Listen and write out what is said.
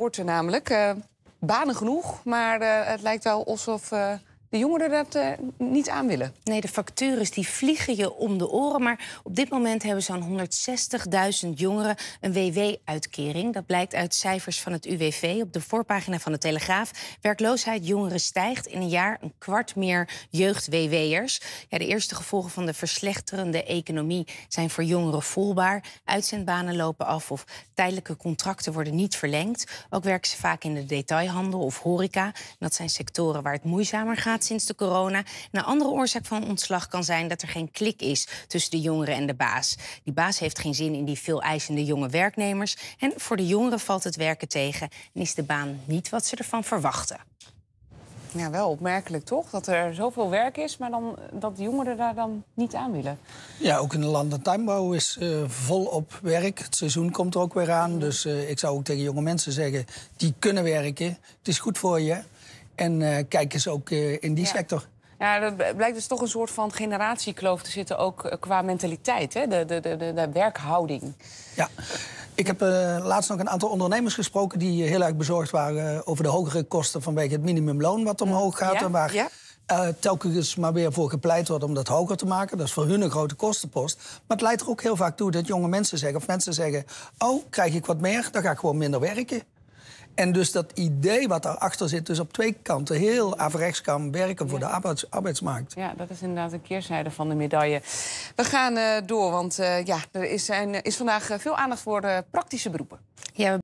korte namelijk. Eh, banen genoeg, maar eh, het lijkt wel alsof eh, de jongeren dat eh, niet aan willen. Nee, de factures die vliegen je om de oren. Maar op dit moment hebben zo'n 160.000 jongeren een WW-uitkering. Dat blijkt uit cijfers van het UWV op de voorpagina van de Telegraaf. Werkloosheid jongeren stijgt in een jaar een kwart meer jeugd-WW'ers. Ja, de eerste gevolgen van de verslechterende economie zijn voor jongeren voelbaar. Uitzendbanen lopen af of tijdelijke contracten worden niet verlengd. Ook werken ze vaak in de detailhandel of horeca. dat zijn sectoren waar het moeizamer gaat sinds de corona. een andere oorzaak van ontslag kan zijn dat er geen klik is tussen de jongeren en de baas. Die baas heeft geen zin in die veel eisende jonge werknemers. En voor de jongeren valt het werken tegen en is de baan niet wat ze ervan verwachten. Ja, wel opmerkelijk toch? Dat er zoveel werk is, maar dan, dat de jongeren daar dan niet aan willen. Ja, ook in de landen tuinbouw is eh, vol volop werk. Het seizoen komt er ook weer aan. Dus eh, ik zou ook tegen jonge mensen zeggen, die kunnen werken. Het is goed voor je. En eh, kijk eens ook eh, in die sector. Ja, er blijkt dus toch een soort van generatiekloof te zitten, ook eh, qua mentaliteit, hè? De, de, de, de werkhouding. Ja, ik heb laatst nog een aantal ondernemers gesproken die heel erg bezorgd waren over de hogere kosten vanwege het minimumloon wat omhoog gaat. Ja? en waar telkens maar weer voor gepleit wordt om dat hoger te maken. Dat is voor hun een grote kostenpost. Maar het leidt er ook heel vaak toe dat jonge mensen zeggen, of mensen zeggen: Oh, krijg ik wat meer, dan ga ik gewoon minder werken. En dus dat idee wat daarachter zit, dus op twee kanten heel averechts kan werken voor de arbeidsmarkt. Ja, dat is inderdaad een keerzijde van de medaille. We gaan eh, door, want eh, ja, er is, is vandaag eh, veel aandacht voor praktische beroepen. Ja,